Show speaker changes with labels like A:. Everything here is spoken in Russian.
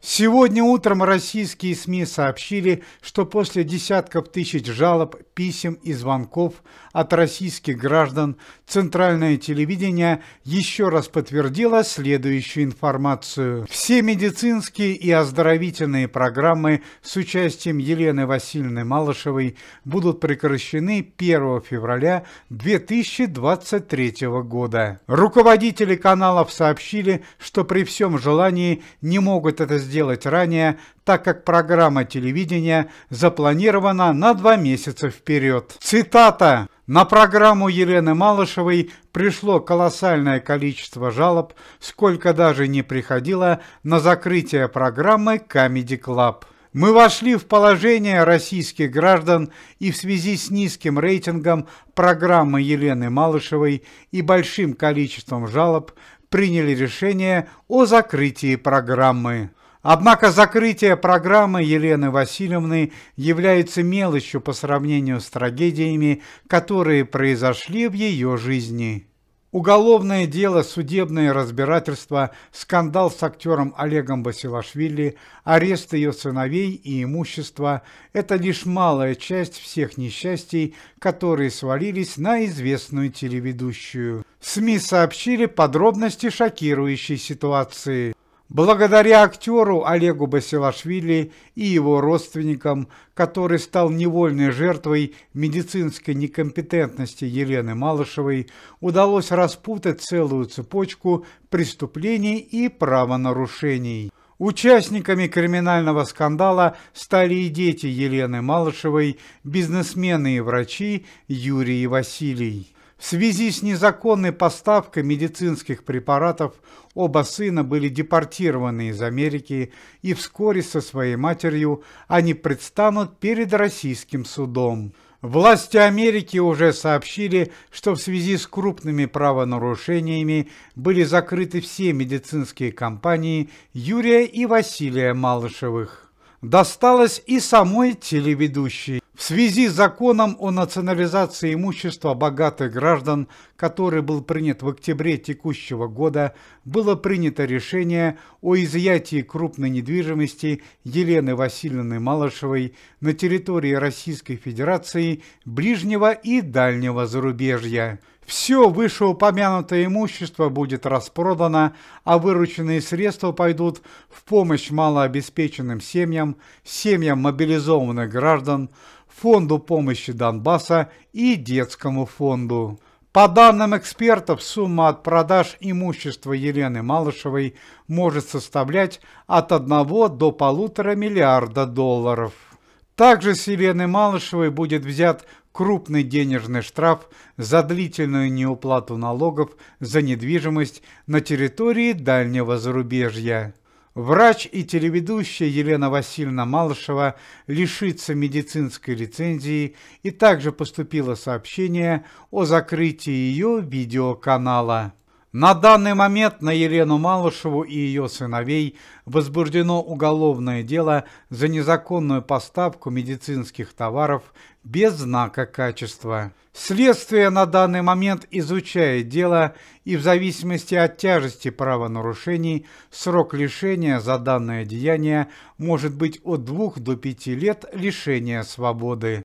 A: Сегодня утром российские СМИ сообщили, что после десятков тысяч жалоб, писем и звонков от российских граждан Центральное телевидение еще раз подтвердило следующую информацию. Все медицинские и оздоровительные программы с участием Елены Васильевны Малышевой будут прекращены 1 февраля 2023 года. Руководители каналов сообщили, что при всем желании не могут это сделать сделать ранее, так как программа телевидения запланирована на два месяца вперед. Цитата. На программу Елены Малышевой пришло колоссальное количество жалоб, сколько даже не приходило на закрытие программы Comedy Club. Мы вошли в положение российских граждан и в связи с низким рейтингом программы Елены Малышевой и большим количеством жалоб приняли решение о закрытии программы. Однако закрытие программы Елены Васильевны является мелочью по сравнению с трагедиями, которые произошли в ее жизни. Уголовное дело, судебное разбирательство, скандал с актером Олегом Басилашвили, арест ее сыновей и имущества – это лишь малая часть всех несчастий, которые свалились на известную телеведущую. СМИ сообщили подробности шокирующей ситуации – Благодаря актеру Олегу Басилашвили и его родственникам, который стал невольной жертвой медицинской некомпетентности Елены Малышевой, удалось распутать целую цепочку преступлений и правонарушений. Участниками криминального скандала стали и дети Елены Малышевой, бизнесмены и врачи Юрий и Василий. В связи с незаконной поставкой медицинских препаратов оба сына были депортированы из Америки, и вскоре со своей матерью они предстанут перед российским судом. Власти Америки уже сообщили, что в связи с крупными правонарушениями были закрыты все медицинские компании Юрия и Василия Малышевых. Досталось и самой телеведущей. В связи с законом о национализации имущества богатых граждан, который был принят в октябре текущего года, было принято решение о изъятии крупной недвижимости Елены Васильевны Малышевой на территории Российской Федерации, ближнего и дальнего зарубежья. Все вышеупомянутое имущество будет распродано, а вырученные средства пойдут в помощь малообеспеченным семьям, семьям мобилизованных граждан, Фонду помощи Донбасса и Детскому фонду. По данным экспертов, сумма от продаж имущества Елены Малышевой может составлять от 1 до полутора миллиарда долларов. Также с Елены Малышевой будет взят крупный денежный штраф за длительную неуплату налогов за недвижимость на территории дальнего зарубежья. Врач и телеведущая Елена Васильевна Малышева лишится медицинской лицензии и также поступило сообщение о закрытии ее видеоканала. На данный момент на Елену Малышеву и ее сыновей возбуждено уголовное дело за незаконную поставку медицинских товаров без знака качества. Следствие на данный момент изучает дело и в зависимости от тяжести правонарушений срок лишения за данное деяние может быть от двух до пяти лет лишения свободы.